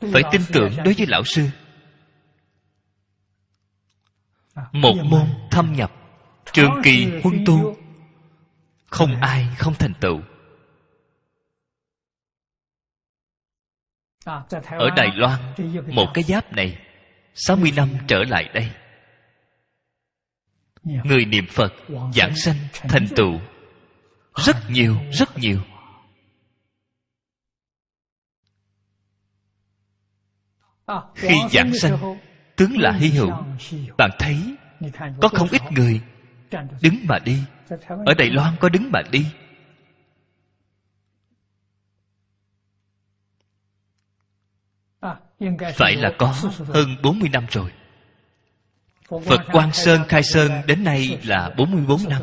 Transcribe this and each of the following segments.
phải tin tưởng đối với lão sư à, một môn thâm nhập trường kỳ huân tu không à. ai không thành tựu à, ở đài loan một cái giáp này 60 năm trở lại đây người niệm phật giảng sanh thành tựu rất nhiều rất nhiều À, khi giảng sanh tướng là hy hữu bạn thấy có không ít người đứng mà đi ở đài loan có đứng mà đi à, phải là có hơn 40 năm rồi Phật Quang Sơn Khai Sơn đến nay là 44 năm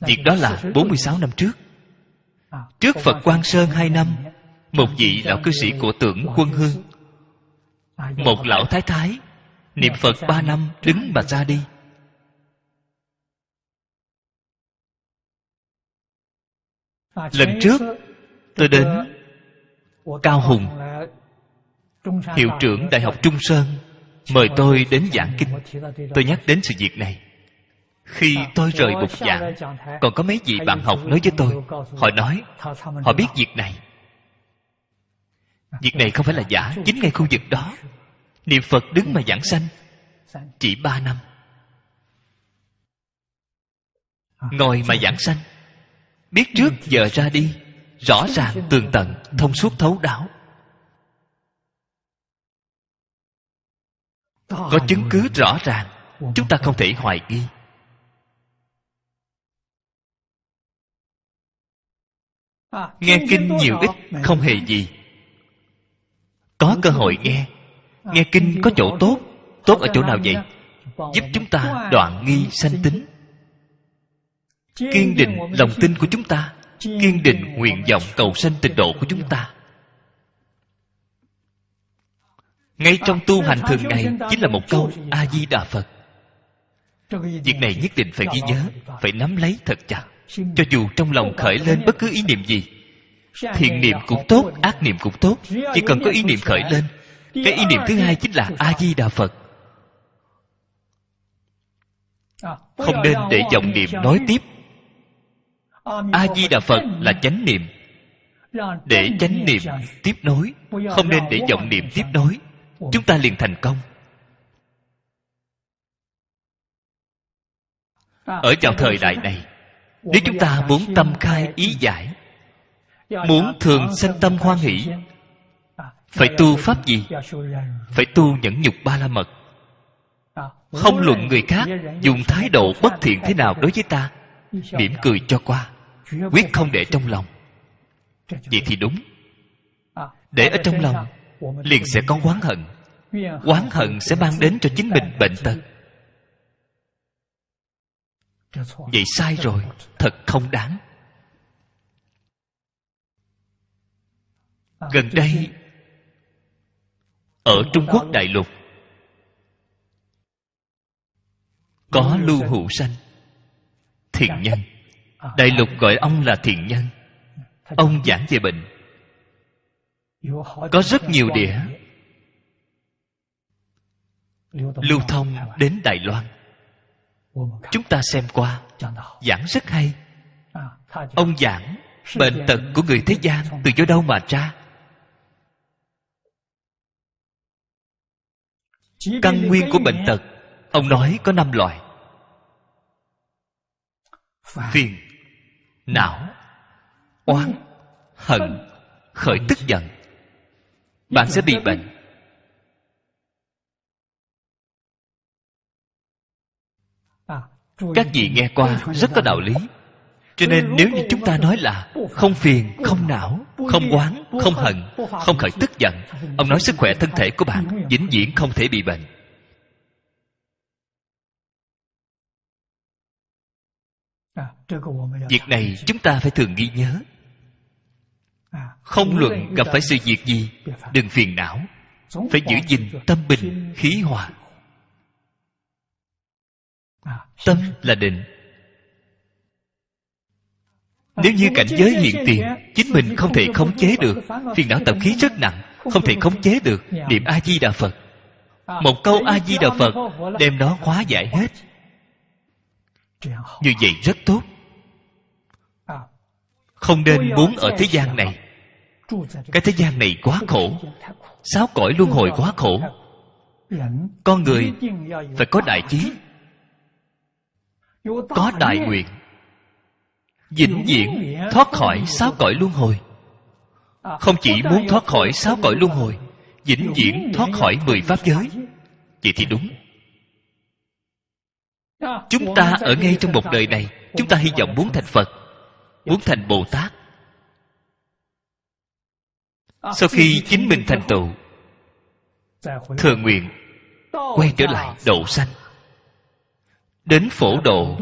Việc đó là 46 năm trước à, Trước Phật Quang Sơn 2 năm một vị lão cư sĩ của tưởng quân hương một lão thái thái niệm phật ba năm đứng mà ra đi lần trước tôi đến cao hùng hiệu trưởng đại học trung sơn mời tôi đến giảng kinh tôi nhắc đến sự việc này khi tôi rời bục giảng còn có mấy vị bạn học nói với tôi họ nói họ biết việc này Việc này không phải là giả Chính ngay khu vực đó Niệm Phật đứng mà giảng sanh Chỉ ba năm Ngồi mà giảng sanh Biết trước giờ ra đi Rõ ràng tường tận Thông suốt thấu đáo Có chứng cứ rõ ràng Chúng ta không thể hoài nghi Nghe kinh nhiều ít Không hề gì có cơ hội nghe nghe kinh có chỗ tốt tốt ở chỗ nào vậy giúp chúng ta đoạn nghi sanh tính kiên định lòng tin của chúng ta kiên định nguyện vọng cầu sanh tịnh độ của chúng ta ngay trong tu hành thường ngày chính là một câu a di đà phật việc này nhất định phải ghi nhớ phải nắm lấy thật chặt cho dù trong lòng khởi lên bất cứ ý niệm gì thiện niệm cũng tốt ác niệm cũng tốt chỉ cần có ý niệm khởi lên cái ý niệm thứ hai chính là a di đà phật à, không nên để vọng niệm nói tiếp à, a di đà phật là chánh niệm để chánh niệm tiếp nối không nên để vọng niệm tiếp nối chúng ta liền thành công à, ở trong thời đại này nếu chúng ta muốn tâm khai ý giải muốn thường sinh tâm hoan hỷ phải tu pháp gì phải tu nhẫn nhục ba la mật không luận người khác dùng thái độ bất thiện thế nào đối với ta mỉm cười cho qua quyết không để trong lòng vậy thì đúng để ở trong lòng liền sẽ có oán hận oán hận sẽ mang đến cho chính mình bệnh tật vậy sai rồi thật không đáng Ờ, gần đây ở trung quốc đại lục có lưu hữu sanh thiện dạ. nhân ờ, đại lục ờ, gọi ông là thiện nhân ừ, ông giảng về bệnh có rất nhiều đĩa lưu thông đến đài loan chúng ta xem qua giảng rất hay à, ông giảng bệnh tật của người thế gian từ chỗ đâu mà ra căn nguyên của bệnh tật ông nói có năm loại phiền não oán hận khởi tức giận bạn sẽ bị bệnh à, các vị nghe qua rất có đạo lý cho nên nếu như chúng ta nói là không phiền không não không quán, không hận không khởi tức giận ông nói sức khỏe thân thể của bạn vĩnh viễn không thể bị bệnh việc này chúng ta phải thường ghi nhớ không luận gặp phải sự việc gì đừng phiền não phải giữ gìn tâm bình khí hòa tâm là định nếu như cảnh giới hiện tiền Chính mình không thể khống chế được Phiền não tập khí rất nặng Không thể khống chế được Niệm A-di-đà Phật Một câu A-di-đà Phật Đem nó hóa giải hết Như vậy rất tốt Không nên muốn ở thế gian này Cái thế gian này quá khổ Sáu cõi luân hồi quá khổ Con người phải có đại trí Có đại nguyện vĩnh viễn thoát khỏi sáu cõi luân hồi à, không chỉ muốn thoát khỏi sáu cõi luân hồi vĩnh viễn thoát khỏi mười pháp giới vậy thì đúng chúng ta ở ngay trong một đời này chúng ta hy vọng muốn thành phật muốn thành bồ tát à, sau khi chính mình thành tựu thừa nguyện quay trở lại độ sanh đến phổ độ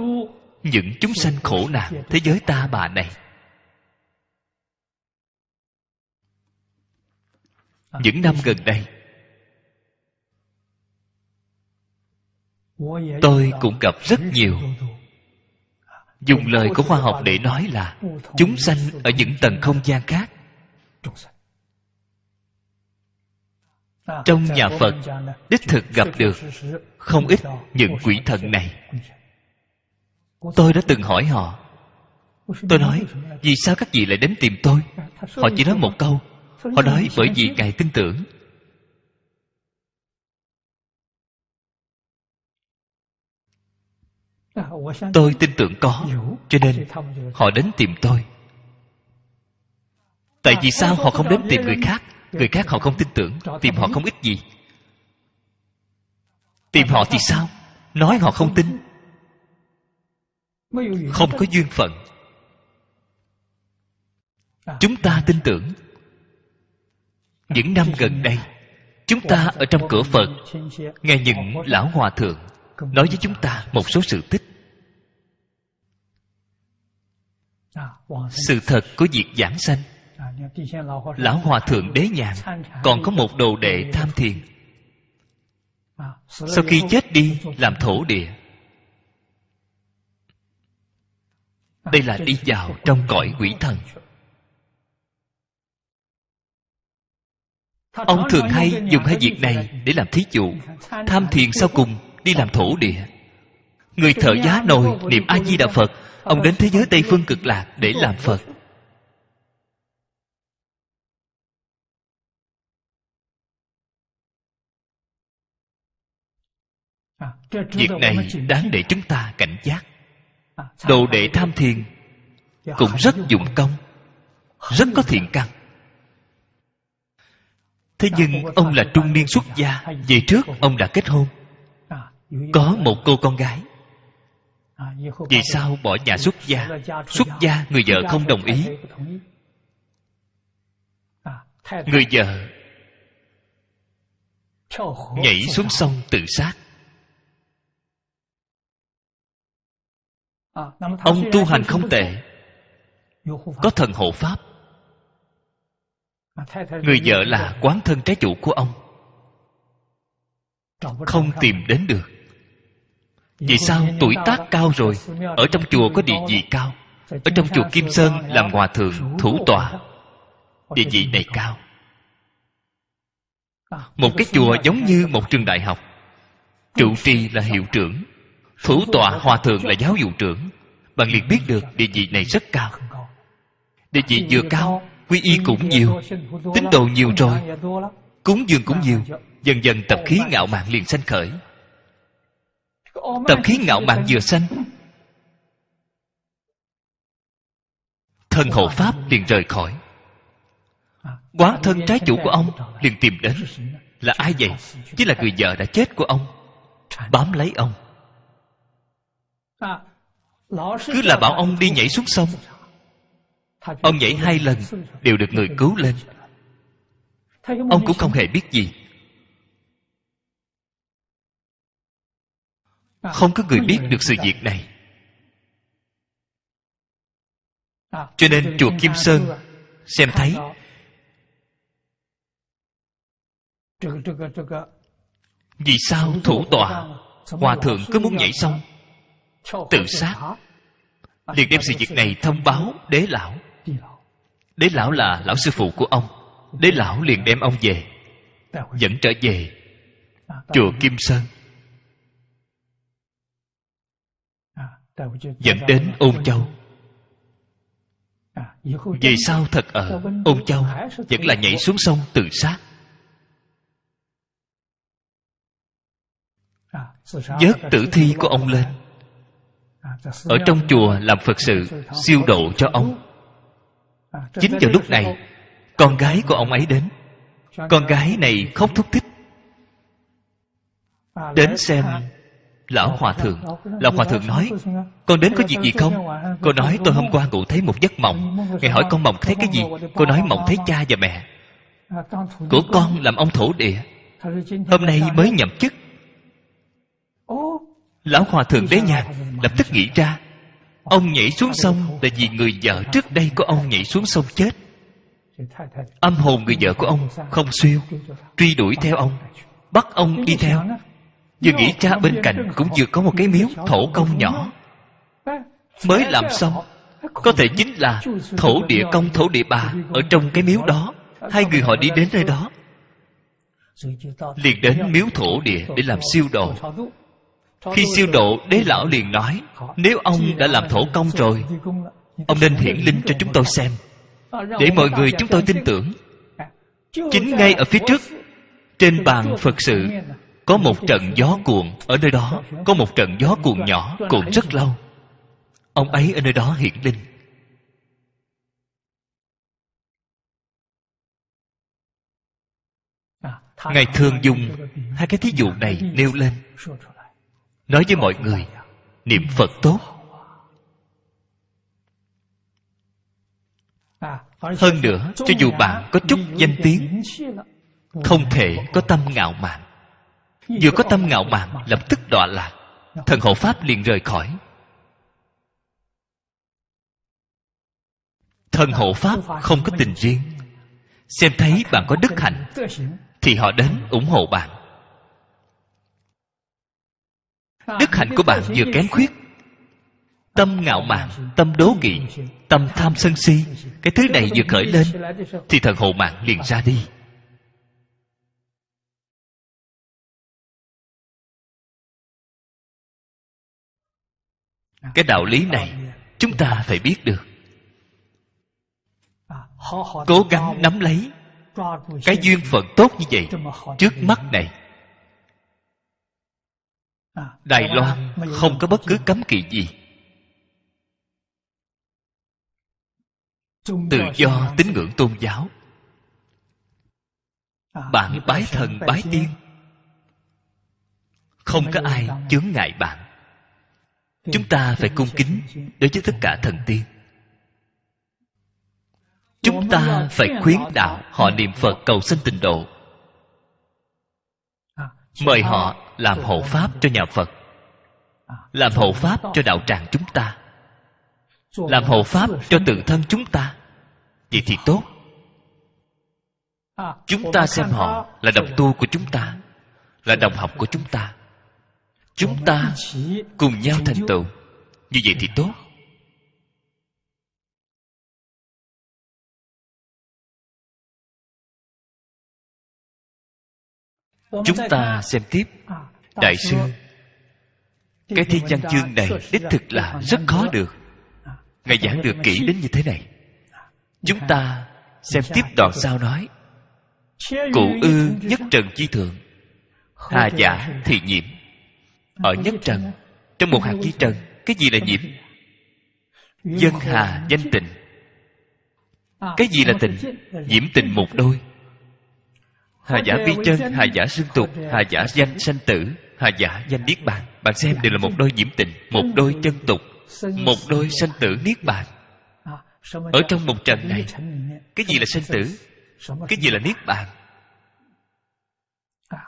những chúng sanh khổ nạn thế giới ta bà này những năm gần đây tôi cũng gặp rất nhiều dùng lời của khoa học để nói là chúng sanh ở những tầng không gian khác trong nhà phật đích thực gặp được không ít những quỷ thần này Tôi đã từng hỏi họ Tôi nói Vì sao các vị lại đến tìm tôi Họ chỉ nói một câu Họ nói bởi vì Ngài tin tưởng Tôi tin tưởng có Cho nên họ đến tìm tôi Tại vì sao họ không đến tìm người khác Người khác họ không tin tưởng Tìm họ không ít gì Tìm họ thì sao Nói họ không tin không có duyên phận à. chúng ta tin tưởng những năm gần đây chúng ta ở trong cửa phật nghe những lão hòa thượng nói với chúng ta một số sự tích à, sự thật của việc giảng sanh à, lão hòa thượng đế nhàn còn có một đồ đệ tham thiền sau khi chết đi làm thổ địa đây là đi vào trong cõi quỷ thần ông thường hay dùng hai việc này để làm thí dụ tham thiền sau cùng đi làm thổ địa người thợ giá nồi niệm a di đà phật ông đến thế giới tây phương cực lạc để làm phật việc này đáng để chúng ta cảnh giác đồ đệ tham thiền dạ, cũng rất dụng công rất có thiện căn thế dạ, nhưng ông là trung niên xuất dạ, gia về trước ông đã kết hôn à, có một cô con gái à, vì sao bỏ nhà xuất gia xuất gia người vợ không đồng ý à, người vợ nhảy xuống sông tự sát À, ông tu hành không tệ có thần hộ pháp à, người vợ là quán thân trái chủ của ông không tìm đến được vì sao tuổi tác cao rồi ở trong chùa có địa vị cao ở trong chùa kim sơn làm hòa thượng thủ tòa địa vị này cao à, một cái chùa giống như một trường đại học trụ trì là hiệu trưởng thủ tòa hòa thượng là giáo vụ trưởng bạn liền biết được địa vị này rất cao địa vị vừa cao quy y cũng nhiều tín đồ nhiều rồi cúng dường cũng nhiều dần dần tập khí ngạo mạn liền sanh khởi tập khí ngạo mạn vừa sanh thân hộ pháp liền rời khỏi quá thân trái chủ của ông liền tìm đến là ai vậy chính là người vợ đã chết của ông bám lấy ông cứ là bảo ông đi nhảy xuống sông Ông nhảy hai lần Đều được người cứu lên Ông cũng không hề biết gì à, Không có người biết được sự việc này à, Cho nên chùa Kim Sơn Xem thấy Vì sao thủ tọa Hòa thượng cứ muốn nhảy sông tự sát liền đem sự việc này thông báo đế lão đế lão là lão sư phụ của ông đế lão liền đem ông về dẫn trở về à, chùa kim sơn à, dẫn đến ôn châu à, về sau thật ở ôn châu vẫn là nhảy xuống sông tự sát vớt tử thi của ông lên ở trong chùa làm phật sự siêu độ cho ông chính vào lúc này con gái của ông ấy đến con gái này khóc thúc thích đến xem lão hòa thượng lão hòa thượng nói con đến có việc gì không cô nói tôi hôm qua ngủ thấy một giấc mộng ngài hỏi con mộng thấy cái gì cô nói mộng thấy cha và mẹ của con làm ông thổ địa hôm nay mới nhậm chức Lão Hòa Thượng Đế Nhạc lập tức nghĩ ra Ông nhảy xuống sông là vì người vợ trước đây của ông nhảy xuống sông chết Âm hồn người vợ của ông không siêu Truy đuổi theo ông Bắt ông đi theo Vừa nghĩ ra bên cạnh cũng vừa có một cái miếu thổ công nhỏ Mới làm xong Có thể chính là thổ địa công thổ địa bà Ở trong cái miếu đó Hai người họ đi đến nơi đó Liền đến miếu thổ địa để làm siêu đồ. Khi siêu độ đế lão liền nói Nếu ông đã làm thổ công rồi Ông nên hiển linh cho chúng tôi xem Để mọi người chúng tôi tin tưởng Chính ngay ở phía trước Trên bàn Phật sự Có một trận gió cuộn Ở nơi đó có một trận gió cuộn nhỏ cuộn rất lâu Ông ấy ở nơi đó hiển linh Ngài thường dùng hai cái thí dụ này nêu lên nói với mọi người niệm phật tốt hơn nữa cho dù bạn có chút danh tiếng không thể có tâm ngạo mạn vừa có tâm ngạo mạn lập tức đọa lạc thần hộ pháp liền rời khỏi thần hộ pháp không có tình riêng xem thấy bạn có đức hạnh thì họ đến ủng hộ bạn đức hạnh của bạn vừa kém khuyết tâm ngạo mạn tâm đố kỵ tâm tham sân si cái thứ này vừa khởi lên thì thần hộ mạng liền ra đi cái đạo lý này chúng ta phải biết được cố gắng nắm lấy cái duyên phận tốt như vậy trước mắt này À, đài loan không có bất cứ cấm kỵ gì tự do tín ngưỡng tôn giáo à, bạn bái thần bái tiên không có ai chướng ngại bạn chúng ta phải cung kính đối với tất cả thần tiên chúng ta phải khuyến đạo họ niệm phật cầu sinh tình độ mời họ làm hộ pháp cho nhà phật làm hộ pháp cho đạo tràng chúng ta làm hộ pháp cho tự thân chúng ta vậy thì tốt chúng ta xem họ là đồng tu của chúng ta là đồng học của chúng ta chúng ta cùng nhau thành tựu như vậy thì tốt chúng ta xem tiếp à, đại sư cái thiên văn chương này đích thực là rất khó được à, ngài giảng được kỹ đến như thế này à, chúng ta xem tiếp đoạn sau nói cụ ư nhất trần chi thượng hà giả thì nhiễm ở nhất trần trong một hạt chi trần cái gì là nhiễm dân hà danh tịnh cái gì là tình nhiễm tình một đôi Hà giả vi chân, hà giả sinh tục, hà giả danh sanh tử, hà giả danh niết bàn. Bạn xem đều là một đôi nhiễm tình, một đôi ừ. chân tục, một đôi sanh tử niết bàn. À, ở trong một trận này, cái gì là sanh tử? Cái gì là niết bàn? À.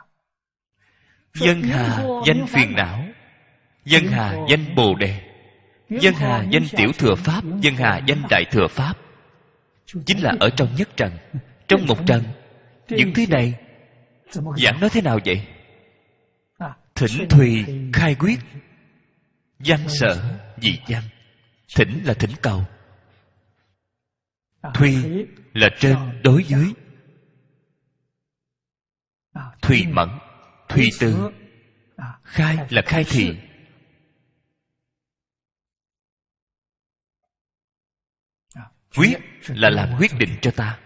Dân hà danh phiền não, dân hà danh bồ đề, dân hà danh tiểu thừa pháp, dân hà danh đại thừa pháp. Chính là ở trong nhất trần. Trong một trần những thứ này giảng nói thế nào vậy thỉnh thùy khai quyết văn sở dị văn thỉnh là thỉnh cầu thùy là trên đối dưới thùy mẫn thùy từ khai là khai thị quyết là làm quyết định cho ta